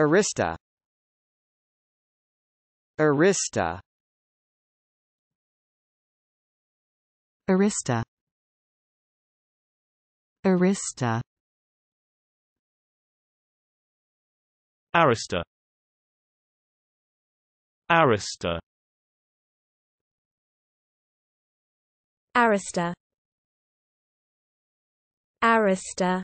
Arista Arista Arista Arista Arista Arista Arista Arista